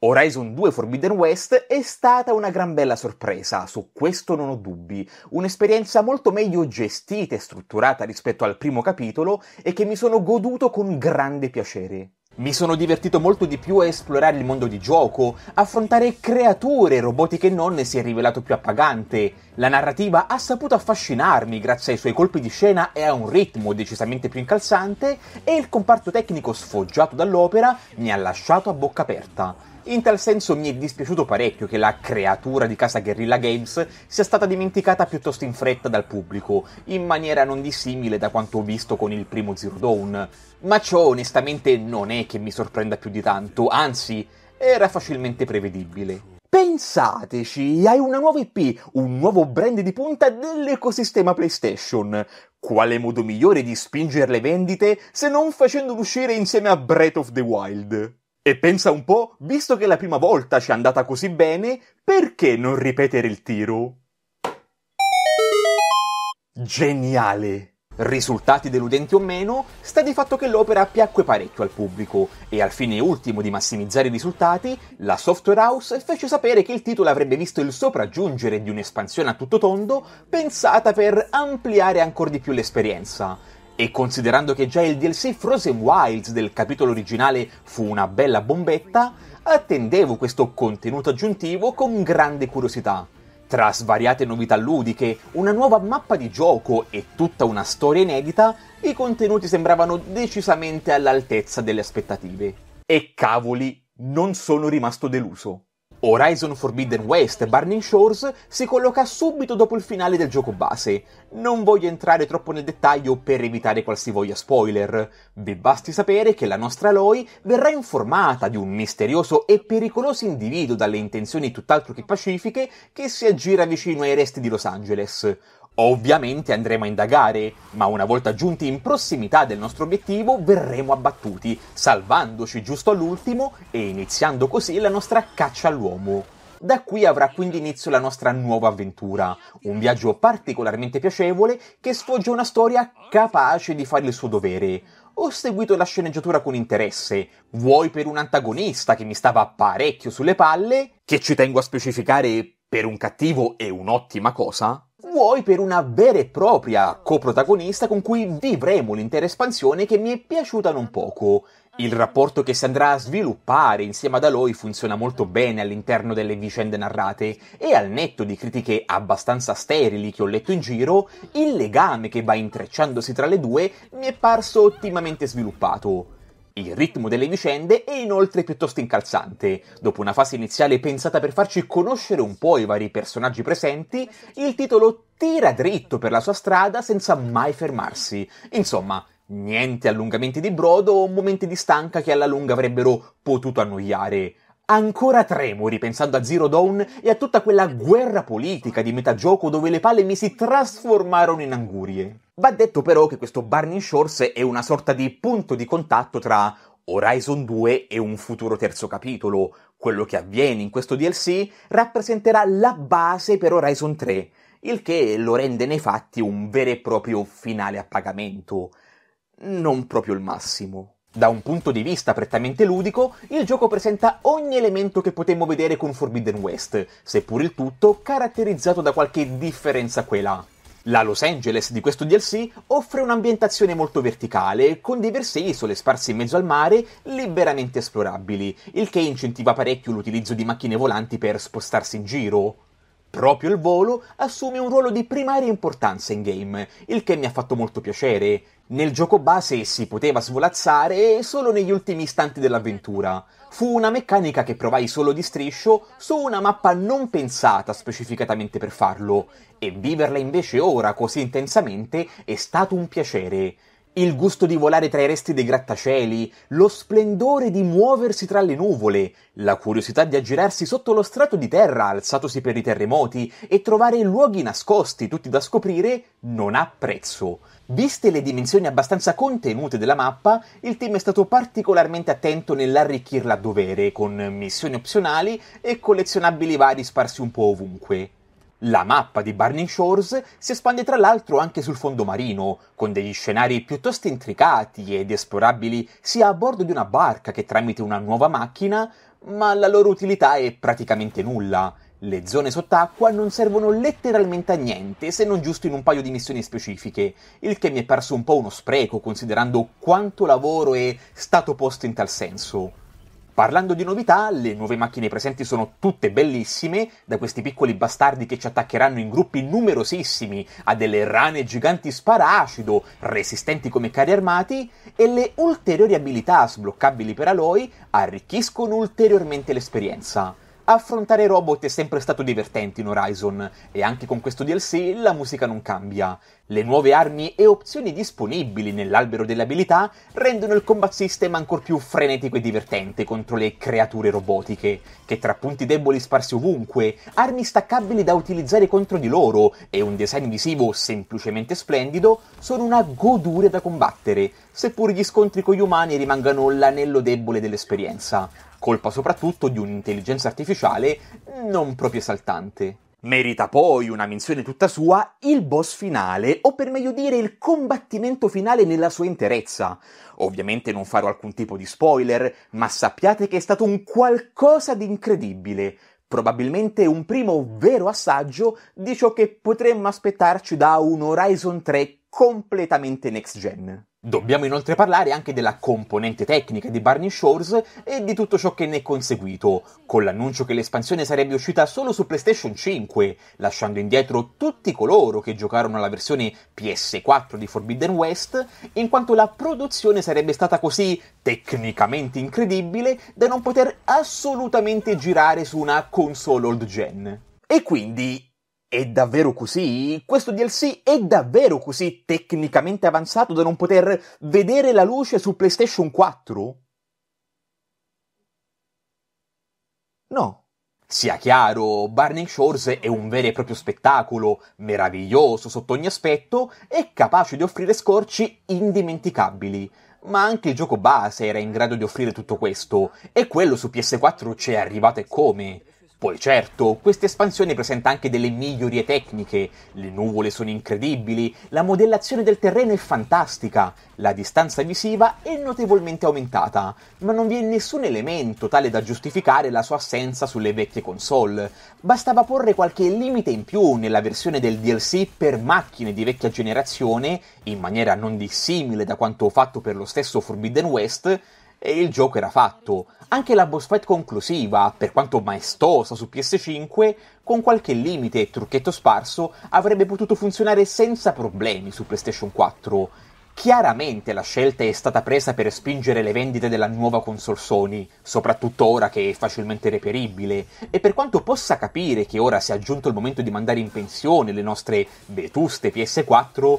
Horizon 2 Forbidden West è stata una gran bella sorpresa, su questo non ho dubbi, un'esperienza molto meglio gestita e strutturata rispetto al primo capitolo e che mi sono goduto con grande piacere. Mi sono divertito molto di più a esplorare il mondo di gioco, affrontare creature, robotiche e nonne si è rivelato più appagante. La narrativa ha saputo affascinarmi grazie ai suoi colpi di scena e a un ritmo decisamente più incalzante e il comparto tecnico sfoggiato dall'opera mi ha lasciato a bocca aperta. In tal senso mi è dispiaciuto parecchio che la creatura di casa Guerrilla Games sia stata dimenticata piuttosto in fretta dal pubblico, in maniera non dissimile da quanto ho visto con il primo Zero Dawn. Ma ciò onestamente non è che mi sorprenda più di tanto, anzi, era facilmente prevedibile. Pensateci, hai una nuova IP, un nuovo brand di punta dell'ecosistema PlayStation. Quale modo migliore di spingere le vendite se non facendolo uscire insieme a Breath of the Wild? E pensa un po', visto che la prima volta ci è andata così bene, perché non ripetere il tiro? Geniale! Risultati deludenti o meno, sta di fatto che l'opera piacque parecchio al pubblico e al fine ultimo di massimizzare i risultati, la Software House fece sapere che il titolo avrebbe visto il sopraggiungere di un'espansione a tutto tondo pensata per ampliare ancora di più l'esperienza, e considerando che già il DLC Frozen Wilds del capitolo originale fu una bella bombetta, attendevo questo contenuto aggiuntivo con grande curiosità. Tra svariate novità ludiche, una nuova mappa di gioco e tutta una storia inedita, i contenuti sembravano decisamente all'altezza delle aspettative. E cavoli, non sono rimasto deluso. Horizon Forbidden West Burning Shores si colloca subito dopo il finale del gioco base. Non voglio entrare troppo nel dettaglio per evitare qualsivoglia spoiler. Vi basti sapere che la nostra Aloy verrà informata di un misterioso e pericoloso individuo dalle intenzioni tutt'altro che pacifiche che si aggira vicino ai resti di Los Angeles. Ovviamente andremo a indagare, ma una volta giunti in prossimità del nostro obiettivo verremo abbattuti, salvandoci giusto all'ultimo e iniziando così la nostra caccia all'uomo. Da qui avrà quindi inizio la nostra nuova avventura, un viaggio particolarmente piacevole che sfoggia una storia capace di fare il suo dovere. Ho seguito la sceneggiatura con interesse, vuoi per un antagonista che mi stava parecchio sulle palle, che ci tengo a specificare per un cattivo e un'ottima cosa, vuoi per una vera e propria coprotagonista con cui vivremo l'intera espansione che mi è piaciuta non poco. Il rapporto che si andrà a sviluppare insieme ad Aloy funziona molto bene all'interno delle vicende narrate e al netto di critiche abbastanza sterili che ho letto in giro, il legame che va intrecciandosi tra le due mi è parso ottimamente sviluppato. Il ritmo delle vicende è inoltre piuttosto incalzante. Dopo una fase iniziale pensata per farci conoscere un po' i vari personaggi presenti, il titolo tira dritto per la sua strada senza mai fermarsi. Insomma, niente allungamenti di brodo o momenti di stanca che alla lunga avrebbero potuto annoiare. Ancora tremori pensando a Zero Dawn e a tutta quella guerra politica di metagioco dove le palle mi si trasformarono in angurie. Va detto però che questo Barney Shores è una sorta di punto di contatto tra Horizon 2 e un futuro terzo capitolo. Quello che avviene in questo DLC rappresenterà la base per Horizon 3, il che lo rende nei fatti un vero e proprio finale a pagamento. Non proprio il massimo. Da un punto di vista prettamente ludico, il gioco presenta ogni elemento che potemmo vedere con Forbidden West, seppur il tutto caratterizzato da qualche differenza qua e là. La Los Angeles di questo DLC offre un'ambientazione molto verticale, con diverse isole sparse in mezzo al mare liberamente esplorabili, il che incentiva parecchio l'utilizzo di macchine volanti per spostarsi in giro. Proprio il volo assume un ruolo di primaria importanza in game, il che mi ha fatto molto piacere. Nel gioco base si poteva svolazzare solo negli ultimi istanti dell'avventura. Fu una meccanica che provai solo di striscio su una mappa non pensata specificatamente per farlo, e viverla invece ora così intensamente è stato un piacere il gusto di volare tra i resti dei grattacieli, lo splendore di muoversi tra le nuvole, la curiosità di aggirarsi sotto lo strato di terra alzatosi per i terremoti e trovare luoghi nascosti tutti da scoprire non ha prezzo. Viste le dimensioni abbastanza contenute della mappa, il team è stato particolarmente attento nell'arricchirla a dovere, con missioni opzionali e collezionabili vari sparsi un po' ovunque. La mappa di Burning Shores si espande tra l'altro anche sul fondo marino, con degli scenari piuttosto intricati ed esplorabili sia a bordo di una barca che tramite una nuova macchina, ma la loro utilità è praticamente nulla. Le zone sott'acqua non servono letteralmente a niente se non giusto in un paio di missioni specifiche, il che mi è perso un po' uno spreco considerando quanto lavoro è stato posto in tal senso. Parlando di novità, le nuove macchine presenti sono tutte bellissime, da questi piccoli bastardi che ci attaccheranno in gruppi numerosissimi a delle rane giganti sparacido, resistenti come carri armati, e le ulteriori abilità sbloccabili per Aloy arricchiscono ulteriormente l'esperienza. Affrontare robot è sempre stato divertente in Horizon, e anche con questo DLC la musica non cambia. Le nuove armi e opzioni disponibili nell'albero delle abilità rendono il combat system ancor più frenetico e divertente contro le creature robotiche, che tra punti deboli sparsi ovunque, armi staccabili da utilizzare contro di loro e un design visivo semplicemente splendido, sono una godure da combattere, seppur gli scontri con gli umani rimangano l'anello debole dell'esperienza, colpa soprattutto di un'intelligenza artificiale non proprio esaltante. Merita poi una menzione tutta sua il boss finale, o per meglio dire il combattimento finale nella sua interezza. Ovviamente non farò alcun tipo di spoiler, ma sappiate che è stato un qualcosa di incredibile, probabilmente un primo vero assaggio di ciò che potremmo aspettarci da un Horizon 3 completamente next gen. Dobbiamo inoltre parlare anche della componente tecnica di Barney Shores e di tutto ciò che ne è conseguito, con l'annuncio che l'espansione sarebbe uscita solo su PlayStation 5, lasciando indietro tutti coloro che giocarono alla versione PS4 di Forbidden West, in quanto la produzione sarebbe stata così tecnicamente incredibile da non poter assolutamente girare su una console old gen. E quindi è davvero così? Questo DLC è davvero così tecnicamente avanzato da non poter vedere la luce su PlayStation 4? No. Sia chiaro, Burning Shores è un vero e proprio spettacolo, meraviglioso sotto ogni aspetto e capace di offrire scorci indimenticabili. Ma anche il gioco base era in grado di offrire tutto questo, e quello su PS4 c'è arrivato e come. Poi certo, questa espansione presenta anche delle migliorie tecniche, le nuvole sono incredibili, la modellazione del terreno è fantastica, la distanza visiva è notevolmente aumentata, ma non vi è nessun elemento tale da giustificare la sua assenza sulle vecchie console. Bastava porre qualche limite in più nella versione del DLC per macchine di vecchia generazione, in maniera non dissimile da quanto fatto per lo stesso Forbidden West, e il gioco era fatto. Anche la boss fight conclusiva, per quanto maestosa su PS5, con qualche limite e trucchetto sparso, avrebbe potuto funzionare senza problemi su PlayStation 4. Chiaramente la scelta è stata presa per spingere le vendite della nuova console Sony, soprattutto ora che è facilmente reperibile, e per quanto possa capire che ora sia giunto il momento di mandare in pensione le nostre vetuste PS4,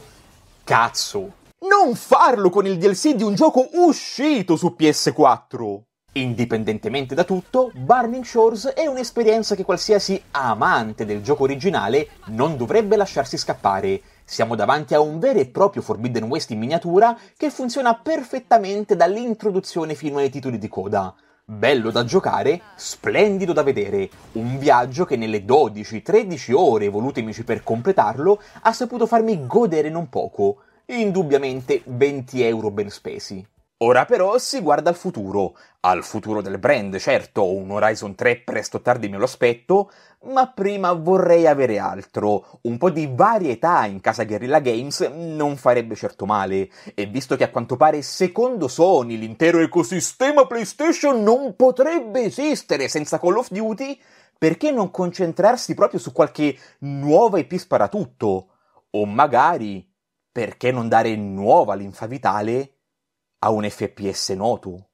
cazzo, non farlo con il DLC di un gioco uscito su PS4. Indipendentemente da tutto, Burning Shores è un'esperienza che qualsiasi amante del gioco originale non dovrebbe lasciarsi scappare. Siamo davanti a un vero e proprio Forbidden West in miniatura che funziona perfettamente dall'introduzione fino ai titoli di coda. Bello da giocare, splendido da vedere, un viaggio che nelle 12-13 ore volutemici per completarlo ha saputo farmi godere non poco indubbiamente 20 euro ben spesi. Ora però si guarda al futuro, al futuro del brand, certo, un Horizon 3 presto o tardi me lo aspetto, ma prima vorrei avere altro, un po' di varietà in casa Guerrilla Games non farebbe certo male, e visto che a quanto pare secondo Sony l'intero ecosistema PlayStation non potrebbe esistere senza Call of Duty, perché non concentrarsi proprio su qualche nuova IP sparatutto? O magari perché non dare nuova linfa vitale a un FPS noto?